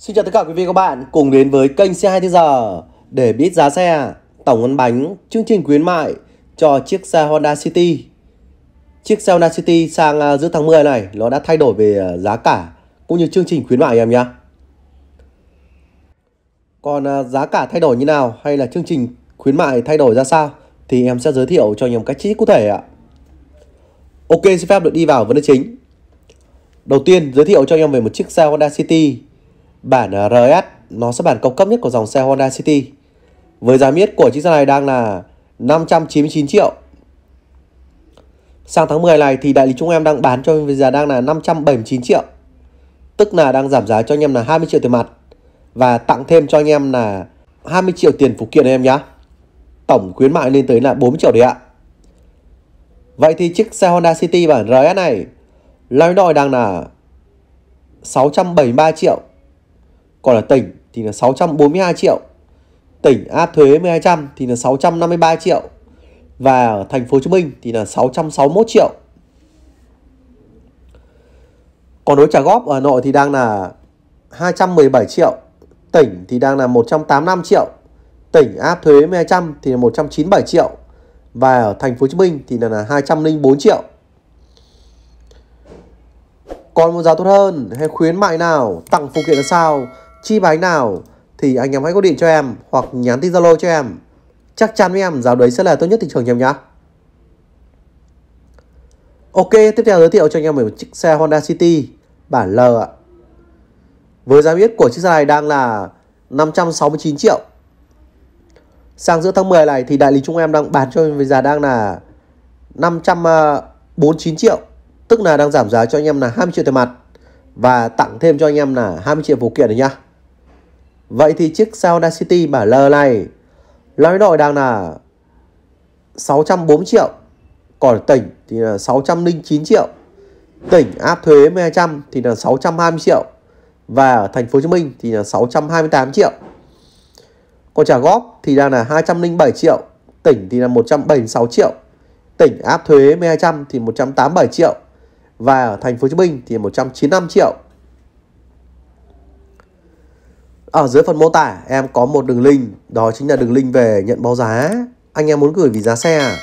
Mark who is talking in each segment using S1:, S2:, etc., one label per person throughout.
S1: Xin chào tất cả quý vị và các bạn cùng đến với kênh xe 2 giờ để biết giá xe, tổng ngân bánh, chương trình khuyến mại cho chiếc xe Honda City. Chiếc xe Honda City sang à, giữa tháng 10 này nó đã thay đổi về à, giá cả cũng như chương trình khuyến mại em nhé. Còn à, giá cả thay đổi như nào hay là chương trình khuyến mại thay đổi ra sao thì em sẽ giới thiệu cho anh em cách chi cụ thể ạ. Ok, xin phép được đi vào vấn đề chính. Đầu tiên giới thiệu cho anh em về một chiếc xe Honda City Bản ờ, RS nó sẽ bản cao cấp nhất của dòng xe Honda City. Với giá miết của chiếc xe này đang là 599 triệu. Sang tháng 10 này thì đại lý chúng em đang bán cho em với giá đang là 579 triệu. Tức là đang giảm giá cho anh em là 20 triệu tiền mặt và tặng thêm cho anh em là 20 triệu tiền phụ kiện em nhé. Tổng khuyến mại lên tới là 40 triệu đấy ạ. Vậy thì chiếc xe Honda City bản RS này Lái nội đang là 673 triệu còn ở tỉnh thì là 642 triệu Tỉnh áp thuế 1200 thì là 653 triệu Và ở thành phố Hồ Chí Minh thì là 661 triệu Còn đối trả góp ở Hà Nội thì đang là 217 triệu Tỉnh thì đang là 185 triệu Tỉnh áp thuế 1200 thì là 197 triệu Và ở thành phố Hồ Chí Minh thì là 204 triệu còn một giá tốt hơn hay khuyến mại nào tặng phụ kiện là sao chi bài nào thì anh em hãy gọi điện cho em hoặc nhắn tin Zalo cho em. Chắc chắn với em giá đấy sẽ là tốt nhất thị trường cho em nhá. Ok, tiếp theo giới thiệu cho anh em về một chiếc xe Honda City bản L ạ. Với giá biết của chiếc xe này đang là 569 triệu. Sang giữa tháng 10 này thì đại lý chúng em đang bán cho em với giá đang là 549 ờ, triệu. Tức là đang giảm giá cho anh em là 20 triệu tiền mặt và tặng thêm cho anh em là 20 triệu phụ kiện rồi nhá. Vậy thì chiếc xe city mà lờ này Nói đổi đang là 640 triệu Còn tỉnh thì là 609 triệu Tỉnh áp thuế 1200 thì là 620 triệu Và ở thành phố Hồ Chí Minh thì là 628 triệu Còn trả góp thì đang là 207 triệu Tỉnh thì là 176 triệu Tỉnh áp thuế 1200 thì 187 triệu Và ở thành phố Hồ Chí Minh thì 195 triệu ở dưới phần mô tả em có một đường link, đó chính là đường link về nhận báo giá. Anh em muốn gửi vì giá xe,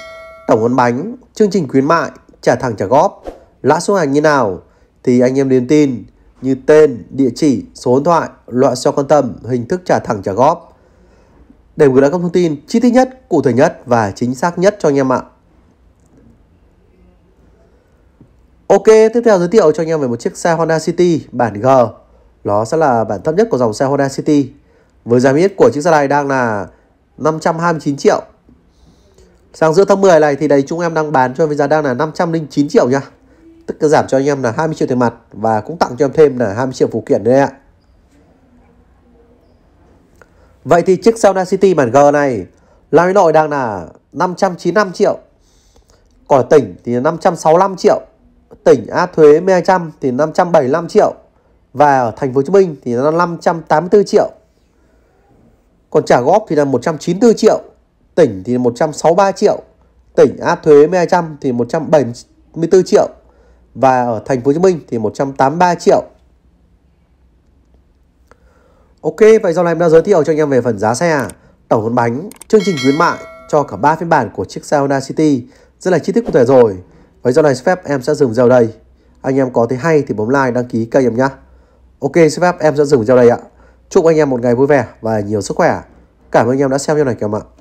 S1: tổng ăn bánh, chương trình khuyến mại, trả thẳng trả góp, lãi suất hành như nào thì anh em điền tin như tên, địa chỉ, số điện thoại, loại xe quan tâm, hình thức trả thẳng trả góp. Để gửi lại các thông tin chi tiết nhất, cụ thể nhất và chính xác nhất cho anh em ạ. Ok, tiếp theo giới thiệu cho anh em về một chiếc xe Honda City bản G nó sẽ là bản thấp nhất của dòng xe Honda City. Với giá niêm của chiếc xe này đang là 529 triệu. Sang giữa tháng 10 này thì đấy chúng em đang bán cho với giá đang là 509 triệu nha. Tức là giảm cho anh em là 20 triệu tiền mặt và cũng tặng cho em thêm là 20 triệu phụ kiện đấy ạ. Vậy thì chiếc xe Honda City bản G này là Hà Nội đang là 595 triệu. Còn tỉnh thì 565 triệu. Tỉnh áp thuế 200 thì 575 triệu và ở thành phố Hồ Chí Minh thì nó là 584 triệu. Còn trả góp thì là 194 triệu, tỉnh thì là 163 triệu, tỉnh áp thuế 1200 thì 174 triệu và ở thành phố Hồ Chí Minh thì 183 triệu. Ok, vậy sau này em đã giới thiệu cho anh em về phần giá xe, tổng phần bánh, chương trình khuyến mại cho cả 3 phiên bản của chiếc xe Honda City rất là chi tiết cụ thể rồi. Vậy do này phép em sẽ dừng giờ đây. Anh em có thấy hay thì bấm like đăng ký kênh em nhé. Ok xin phép em sẽ dừng video đây ạ. Chúc anh em một ngày vui vẻ và nhiều sức khỏe. Cảm ơn anh em đã xem video này kèm ạ.